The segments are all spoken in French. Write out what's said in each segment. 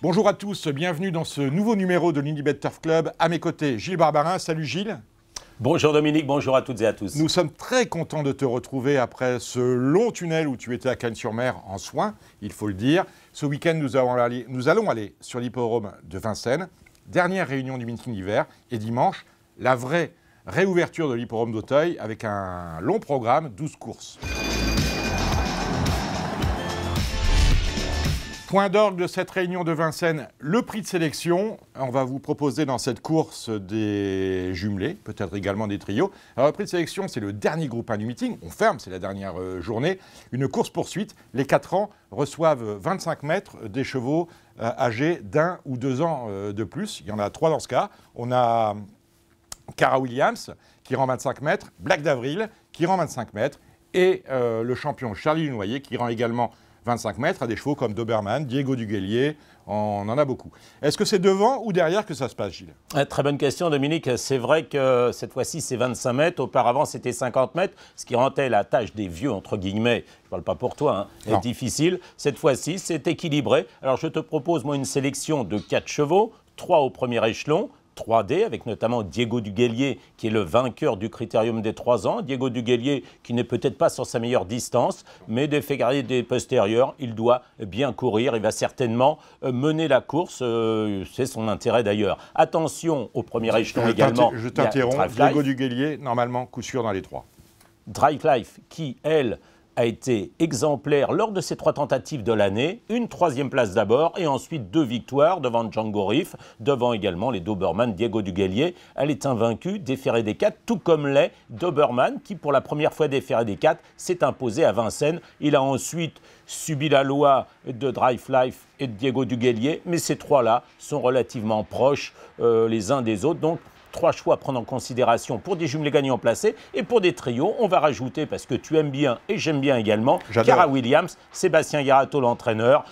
Bonjour à tous, bienvenue dans ce nouveau numéro de l'Unibet Turf Club. À mes côtés, Gilles Barbarin. Salut Gilles. Bonjour Dominique, bonjour à toutes et à tous. Nous sommes très contents de te retrouver après ce long tunnel où tu étais à Cannes-sur-Mer en soins, il faut le dire. Ce week-end, nous, allons aller sur l'hippodrome de Vincennes. Dernière réunion du meeting d'hiver et dimanche, la vraie réouverture de l'hippodrome d'Auteuil avec un long programme, 12 courses. Point d'orgue de cette réunion de Vincennes, le prix de sélection. On va vous proposer dans cette course des jumelés, peut-être également des trios. Alors, le prix de sélection, c'est le dernier groupe à hein, du meeting. On ferme, c'est la dernière euh, journée. Une course-poursuite. Les 4 ans reçoivent 25 mètres des chevaux euh, âgés d'un ou deux ans euh, de plus. Il y en a trois dans ce cas. On a Cara Williams qui rend 25 mètres, Black d'Avril qui rend 25 mètres et le champion Charlie Noyer qui rend également 25 mètres à des chevaux comme Doberman, Diego Duguellier, on en a beaucoup. Est-ce que c'est devant ou derrière que ça se passe, Gilles ah, Très bonne question, Dominique. C'est vrai que euh, cette fois-ci, c'est 25 mètres. Auparavant, c'était 50 mètres, ce qui rendait la tâche des vieux, entre guillemets, je ne parle pas pour toi, hein, difficile. Cette fois-ci, c'est équilibré. Alors, je te propose, moi, une sélection de 4 chevaux, 3 au premier échelon, 3D, avec notamment Diego Duguelier, qui est le vainqueur du critérium des 3 ans. Diego Duguelier, qui n'est peut-être pas sur sa meilleure distance, mais des faits des postérieurs, il doit bien courir. Il va certainement euh, mener la course. Euh, c'est son intérêt d'ailleurs. Attention au premier échelon également. Je t'interromps. Diego Duguelier, normalement, coup sûr dans les trois. Drive Life, qui, elle, a été exemplaire lors de ses trois tentatives de l'année. Une troisième place d'abord et ensuite deux victoires devant Django Riff, devant également les Doberman Diego Duguelier. Elle est invaincue, déférée des quatre, tout comme l'est Doberman qui pour la première fois déférée des quatre s'est imposé à Vincennes. Il a ensuite subi la loi de Drive Life et Diego Duguelier, mais ces trois-là sont relativement proches euh, les uns des autres. Donc trois choix à prendre en considération pour des jumelés gagnants placés et pour des trios. On va rajouter, parce que tu aimes bien et j'aime bien également, Cara Williams, Sébastien Garato, l'entraîneur.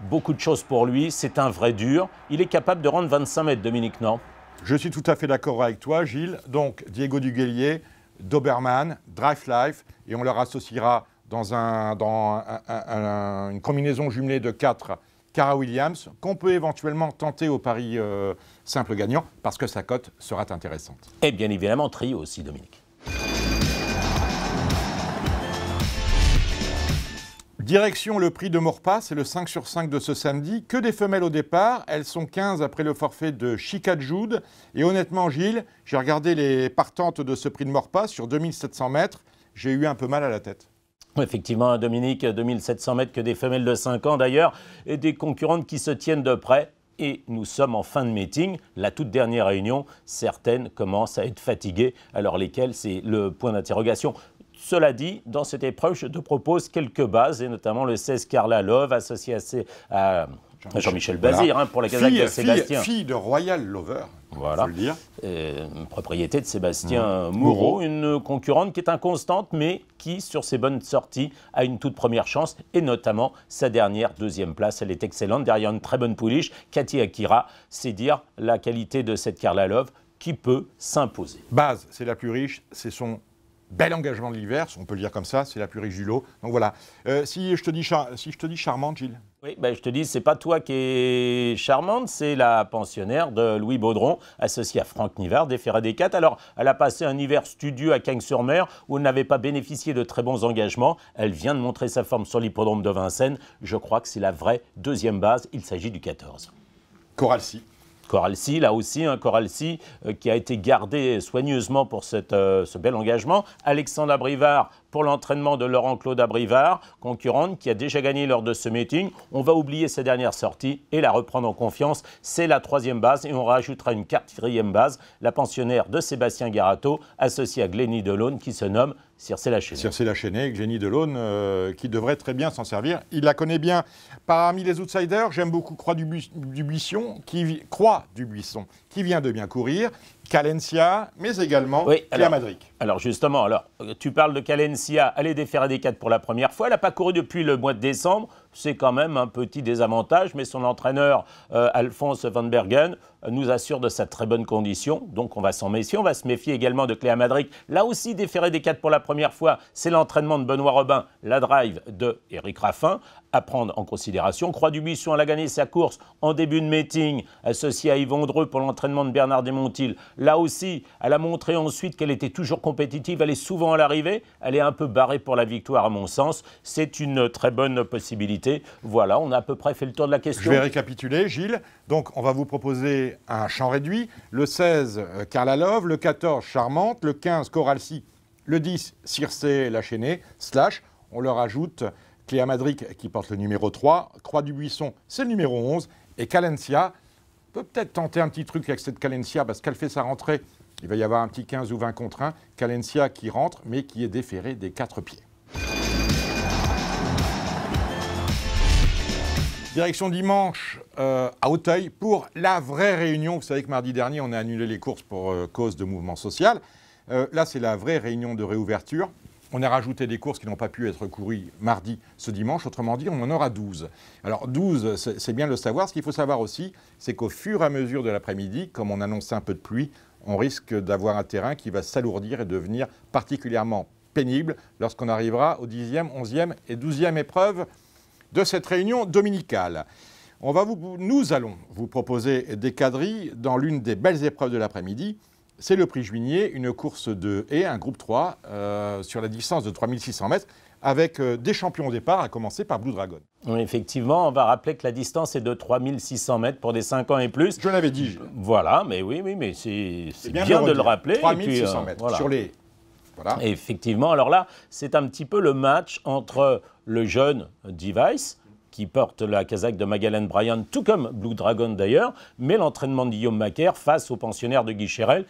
Beaucoup de choses pour lui, c'est un vrai dur. Il est capable de rendre 25 mètres, Dominique Nant. Je suis tout à fait d'accord avec toi, Gilles. Donc, Diego Duguelier, Doberman, Drive Life, et on leur associera dans, une combinaison jumelée de quatre. Cara Williams, qu'on peut éventuellement tenter au pari euh, simple gagnant, parce que sa cote sera intéressante. Et bien évidemment, trio aussi, Dominique. Direction le prix de Morpa, c'est le 5 sur 5 de ce samedi. Que des femelles au départ, elles sont 15 après le forfait de Chica Et honnêtement, Gilles, j'ai regardé les partantes de ce prix de Morpa sur 2700 mètres, j'ai eu un peu mal à la tête. Effectivement, Dominique, euh, 2700 mètres que des femelles de 5 ans d'ailleurs, et des concurrentes qui se tiennent de près. Et nous sommes en fin de meeting, la toute dernière réunion. Certaines commencent à être fatiguées, alors lesquelles, c'est le point d'interrogation. Cela dit, dans cette épreuve, je te propose quelques bases, et notamment le 16 Carla Love, associé à, à Jean-Michel Bazir, hein, pour la casaque de Sébastien. Fille, de Royal Lover, voilà. le propriété de Sébastien mmh. Moreau, une concurrente qui est inconstante, mais qui, sur ses bonnes sorties, a une toute première chance, et notamment sa dernière deuxième place. Elle est excellente, derrière une très bonne pouliche, Cathy Akira. C'est dire la qualité de cette carla love qui peut s'imposer. Base, c'est la plus riche, c'est son Bel engagement de l'hiver, on peut le dire comme ça, c'est la du lot. Donc voilà. Euh, si, je te dis si je te dis charmante, Gilles Oui, ben je te dis, c'est pas toi qui es charmante, c'est la pensionnaire de Louis Baudron, associée à Franck Nivard des quatre. Alors, elle a passé un hiver studieux à Cagnes-sur-Mer où elle n'avait pas bénéficié de très bons engagements. Elle vient de montrer sa forme sur l'hippodrome de Vincennes. Je crois que c'est la vraie deuxième base. Il s'agit du 14. Coralcy. Coralcy, là aussi, un hein, Coralcy euh, qui a été gardé soigneusement pour euh, ce bel engagement. Alexandre Abrivard pour l'entraînement de Laurent-Claude Abrivard, concurrente qui a déjà gagné lors de ce meeting. On va oublier sa dernière sortie et la reprendre en confiance. C'est la troisième base et on rajoutera une quatrième base, la pensionnaire de Sébastien Garato, associée à Glenny Delaune qui se nomme Circé Lachenay. Circé avec Jenny Delaune, euh, qui devrait très bien s'en servir. Il la connaît bien. Parmi les outsiders, j'aime beaucoup Croix du, Buisson, qui, Croix du Buisson, qui vient de bien courir, Calencia, mais également oui, alors, Alors justement, alors, tu parles de Calencia, elle est déférée des 4 pour la première fois, elle n'a pas couru depuis le mois de décembre c'est quand même un petit désavantage, mais son entraîneur euh, Alphonse Van Bergen euh, nous assure de sa très bonne condition, donc on va s'en méfier. On va se méfier également de Cléa Madric, là aussi déféré des 4 pour la première fois, c'est l'entraînement de Benoît Robin, la drive de Eric Raffin à prendre en considération. Croix du Buisson, elle a gagné sa course en début de meeting, associée à Yvon Dreux pour l'entraînement de Bernard Desmontil. Là aussi, elle a montré ensuite qu'elle était toujours compétitive, elle est souvent à l'arrivée, elle est un peu barrée pour la victoire à mon sens. C'est une très bonne possibilité. Voilà, on a à peu près fait le tour de la question. Je vais récapituler, Gilles. Donc, on va vous proposer un champ réduit. Le 16, euh, Karlalov. Le 14, Charmante. Le 15, Coralcy. Le 10, Circe Lachéné. Slash, on leur ajoute Cléa Madric qui porte le numéro 3, Croix du Buisson, c'est le numéro 11, et Calencia peut peut-être tenter un petit truc avec cette Calencia parce qu'elle fait sa rentrée. Il va y avoir un petit 15 ou 20 contre 1. Calencia qui rentre, mais qui est déféré des quatre pieds. Direction dimanche euh, à Auteuil pour la vraie réunion. Vous savez que mardi dernier, on a annulé les courses pour euh, cause de mouvement social. Euh, là, c'est la vraie réunion de réouverture. On a rajouté des courses qui n'ont pas pu être courues mardi, ce dimanche. Autrement dit, on en aura 12. Alors 12, c'est bien de le savoir. Ce qu'il faut savoir aussi, c'est qu'au fur et à mesure de l'après-midi, comme on annonce un peu de pluie, on risque d'avoir un terrain qui va s'alourdir et devenir particulièrement pénible lorsqu'on arrivera aux 10e, 11e et 12e épreuves de cette réunion dominicale. nous allons vous proposer des quadrilles dans l'une des belles épreuves de l'après-midi. C'est le prix juinier, une course de et un groupe 3 euh, sur la distance de 3600 mètres avec euh, des champions au départ, à commencer par Blue Dragon. effectivement, on va rappeler que la distance est de 3600 mètres pour des 5 ans et plus. Je l'avais dit. Voilà, mais oui, oui, mais c'est bien, de le rappeler. 3600 euh, mètres sur les... Voilà. Effectivement, alors là, c'est un petit peu le match entre le jeune Device, qui porte la casaque de Magalène Bryan, tout comme Blue Dragon d'ailleurs, mais l'entraînement de Guillaume Macaire face au pensionnaire de Guy Chérel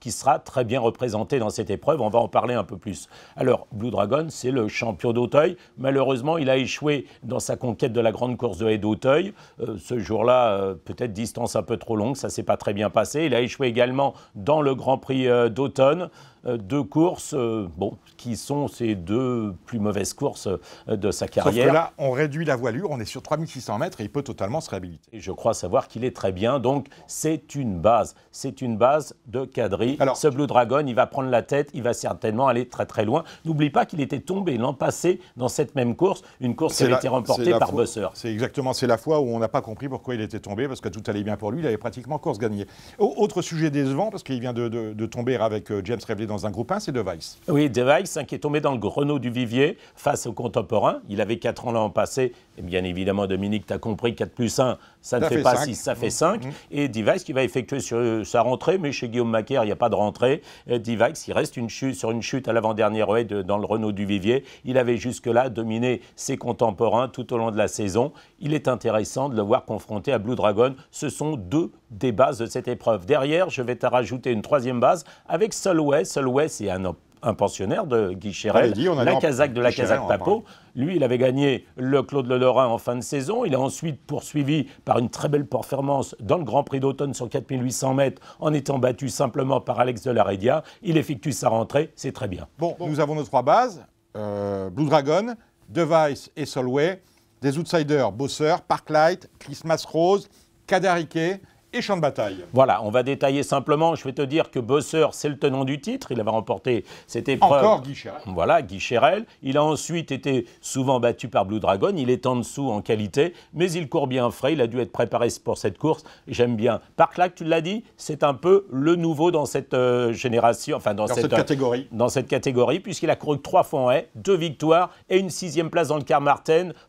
qui sera très bien représenté dans cette épreuve, on va en parler un peu plus. Alors, Blue Dragon, c'est le champion d'Auteuil, malheureusement, il a échoué dans sa conquête de la grande course de haie d'Auteuil, euh, ce jour-là, euh, peut-être distance un peu trop longue, ça s'est pas très bien passé, il a échoué également dans le Grand Prix euh, d'automne, euh, deux courses euh, bon, qui sont ces deux plus mauvaises courses euh, de sa carrière. Sauf que là, on réduit la voilure, on est sur 3600 mètres et il peut totalement se réhabiliter. Et je crois savoir qu'il est très bien, donc c'est une base. C'est une base de quadrille. Alors, Ce Blue Dragon, il va prendre la tête, il va certainement aller très très loin. N'oublie pas qu'il était tombé l'an passé dans cette même course, une course qui avait été remportée par bosseur Busser. C'est exactement, c'est la fois où on n'a pas compris pourquoi il était tombé, parce que tout allait bien pour lui, il avait pratiquement course gagnée. Autre sujet décevant, parce qu'il vient de, tomber avec James Revley dans dans un groupe 1, c'est Device. Oui, Device hein, qui est tombé dans le Renault du Vivier face au contemporain. Il avait 4 ans l'an passé, bien évidemment, Dominique, tu as compris 4 plus 1, ça, ne fait, pas 6, ça fait 5. Mmh. Mmh. Et Divax qui va effectuer sur, sa rentrée, mais chez Guillaume Macaire, il n'y a pas de rentrée. Divax, il reste une chute, sur une chute à l'avant-dernière ouais, dans le Renault du Vivier. Il avait jusque-là dominé ses contemporains tout au long de la saison. Il est intéressant de le voir confronté à Blue Dragon. Ce sont deux des bases de cette épreuve. Derrière, je vais te rajouter une troisième base avec Solway. Solway, c'est un un pensionnaire de Guy Chérel, la casaque de la kazakh Papo. Lui, il avait gagné le Claude Le en fin de saison. Il a ensuite poursuivi par une très belle performance dans le Grand Prix d'automne sur 4800 mètres en étant battu simplement par Alex de Laredia. Il effectue sa rentrée, c'est très bien. Bon, nous avons nos trois bases, euh, Blue Dragon, Device et Solway. Des outsiders, Bosseur, Parklight, Christmas Rose, Kadarike et champ de bataille. Voilà, on va détailler simplement. Je vais te dire que Bosseur, c'est le tenant du titre. Il avait remporté cette épreuve. Encore Guicharel. Voilà, Guicharel. Il a ensuite été souvent battu par Blue Dragon. Il est en dessous en qualité, mais il court bien frais. Il a dû être préparé pour cette course. J'aime bien. Parclac, tu l'as dit, c'est un peu le nouveau dans cette euh, génération, enfin dans, cette, euh, catégorie. Dans cette catégorie, puisqu'il a couru trois fois en haie, deux victoires et une sixième place dans le car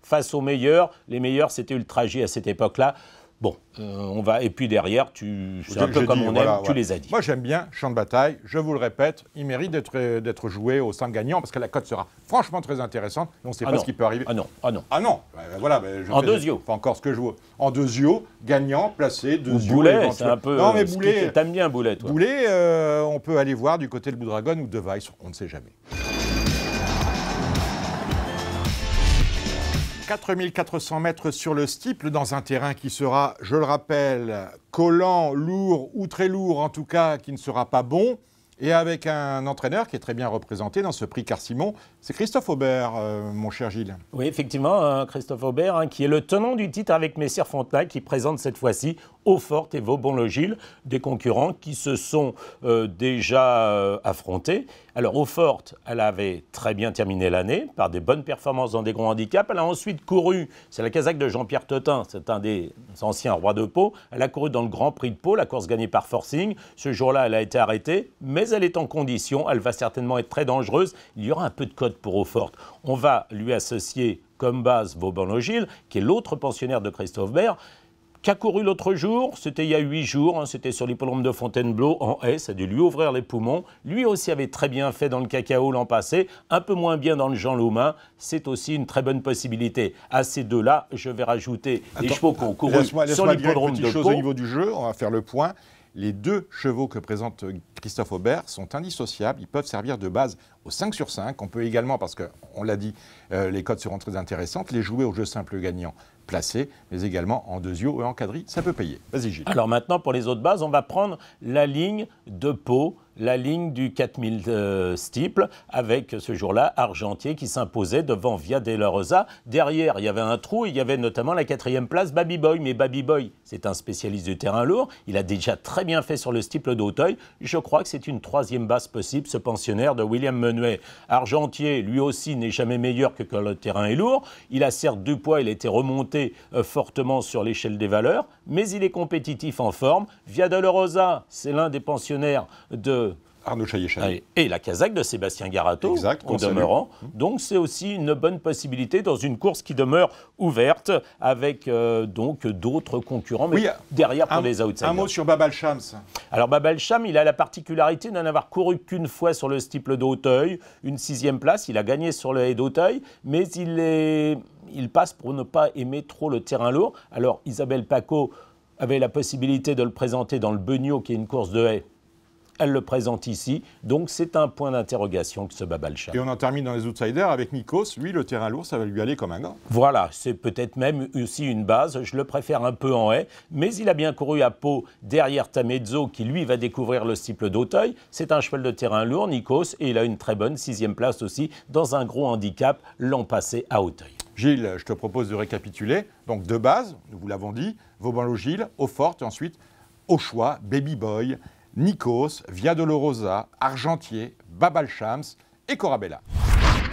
face aux meilleurs. Les meilleurs, c'était Ultra à cette époque-là. Bon, euh, on va. Et puis derrière, tu, un peu comme on aime, tu les as dit. Moi, j'aime bien Champ de bataille. Je vous le répète, il mérite d'être, euh, d'être joué au sein de gagnant, parce que la cote sera franchement très intéressante. on ne sait ah pas ce qui peut arriver. Ah non, ah non. Ah non, voilà. Ben, je en deux yeux. Enfin encore ce que je vois. En deux yeux, gagnant, placé, deux yeux. Boulet, c'est un peu. Non, mais Boulet. T'aimes bien Boulet, toi. Boulet, euh, on peut aller voir du côté de Boudragon ou de Vice. on ne sait jamais. 4400 mètres sur le stiple dans un terrain qui sera, je le rappelle, collant, lourd ou très lourd en tout cas, qui ne sera pas bon. Et avec un entraîneur qui est très bien représenté dans ce prix car Simon c'est Christophe Aubert, euh, mon cher Gilles. Oui, effectivement, euh, Christophe Aubert, hein, qui est le tenant du titre avec Messire Fontenay qui présente cette fois-ci forte et vauban bons des concurrents qui se sont euh, déjà affrontés alors, au elle avait très bien terminé l'année par des bonnes performances dans des grands handicaps. Elle a ensuite couru, c'est la casaque de Jean-Pierre Totin, c'est un des anciens rois de Pau. Elle a couru dans le Grand Prix de Pau, la course gagnée par Forcing. Ce jour-là, elle a été arrêtée, mais elle est en condition. Elle va certainement être très dangereuse. Il y aura un peu de code pour au On va lui associer comme base Vauban-Logil, qui est l'autre pensionnaire de Christophe Baird qu'a couru l'autre jour, c'était il y a huit jours, hein, c'était sur l'hippodrome de Fontainebleau en haie, ça a dû lui ouvrir les poumons. Lui aussi avait très bien fait dans le cacao l'an passé, un peu moins bien dans le Jean Lomain. C'est aussi une très bonne possibilité. À ces deux-là, je vais rajouter les chevaux qu'on couru sur l'hippodrome de au niveau du jeu, on va faire le point. Les deux chevaux que présente Christophe Aubert sont indissociables. Ils peuvent servir de base au 5 sur 5. On peut également, parce qu'on l'a dit, euh, les codes seront très intéressantes, les jouer au jeu simple gagnant placé, mais également en yeux et en quadri. Ça peut payer. Vas-y, Gilles. Alors maintenant, pour les autres bases, on va prendre la ligne de peau la ligne du 4000 euh, avec ce jour-là Argentier qui s'imposait devant Via de Rosa. Derrière, il y avait un trou, il y avait notamment la quatrième place, Baby Boy. Mais Baby Boy, c'est un spécialiste du terrain lourd. Il a déjà très bien fait sur le stiple d'Auteuil. Je crois que c'est une troisième base possible, ce pensionnaire de William Menuet. Argentier, lui aussi, n'est jamais meilleur que quand le terrain est lourd. Il a certes du poids, il a été remonté euh, fortement sur l'échelle des valeurs, mais il est compétitif en forme. Via de Rosa, c'est l'un des pensionnaires de Arnaud chaillet Et la casaque de Sébastien Garato, demeurant. Donc c'est aussi une bonne possibilité dans une course qui demeure ouverte avec euh, donc d'autres concurrents, derrière pour les outsiders. Un mot sur Babal Alors Babal il a la particularité d'en avoir couru qu'une fois sur le stiple d'Auteuil, une sixième place. Il a gagné sur le haie d'Auteuil, mais il, il passe pour ne pas aimer trop le terrain lourd. Alors Isabelle Paco avait la possibilité de le présenter dans le Beugnot, qui est une course de haie elle le présente ici. Donc c'est un point d'interrogation que ce Babalcha. Et on en termine dans les outsiders avec Nikos. Lui, le terrain lourd, ça va lui aller comme un gant. Voilà, c'est peut-être même aussi une base. Je le préfère un peu en haie, mais il a bien couru à peau derrière Tamezzo qui lui va découvrir le cycle d'Auteuil. C'est un cheval de terrain lourd, Nikos, et il a une très bonne sixième place aussi dans un gros handicap l'an passé à Auteuil. Gilles, je te propose de récapituler. Donc de base, nous vous l'avons dit, Vauban-Logil, eau forte ensuite au choix, Baby Boy, Nikos, Via Dolorosa, Argentier, Babal et Corabella.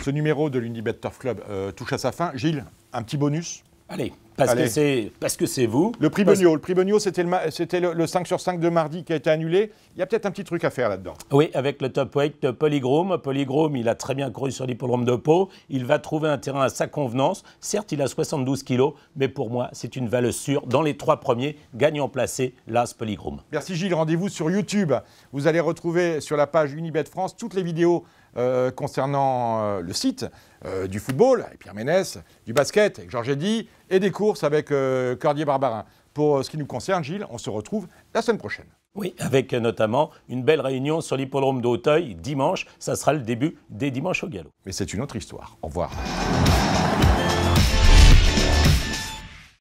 Ce numéro de l'Unibet Turf Club euh, touche à sa fin. Gilles, un petit bonus Allez, parce que c'est vous. Le prix le prix c'était le c'était le, 5 sur 5 de mardi qui a été annulé. Il y a peut-être un petit truc à faire là-dedans. Oui, avec le top weight Polygrome. Polygrome, il a très bien couru sur l'hippodrome de Pau. Il va trouver un terrain à sa convenance. Certes, il a 72 kilos, mais pour moi, c'est une valeur sûre dans les trois premiers gagnant placé l'As Polygrome. Merci Gilles. Rendez-vous sur YouTube. Vous allez retrouver sur la page Unibet France toutes les vidéos euh, concernant euh, le site euh, du football, avec Pierre Ménès, du basket, avec Georges Eddy, et des courses avec Cordier Barbarin. Pour ce qui nous concerne, Gilles, on se retrouve la semaine prochaine. Oui, avec notamment une belle réunion sur l'hippodrome d'Auteuil dimanche. Ça sera le début des dimanches au galop. Mais c'est une autre histoire. Au revoir.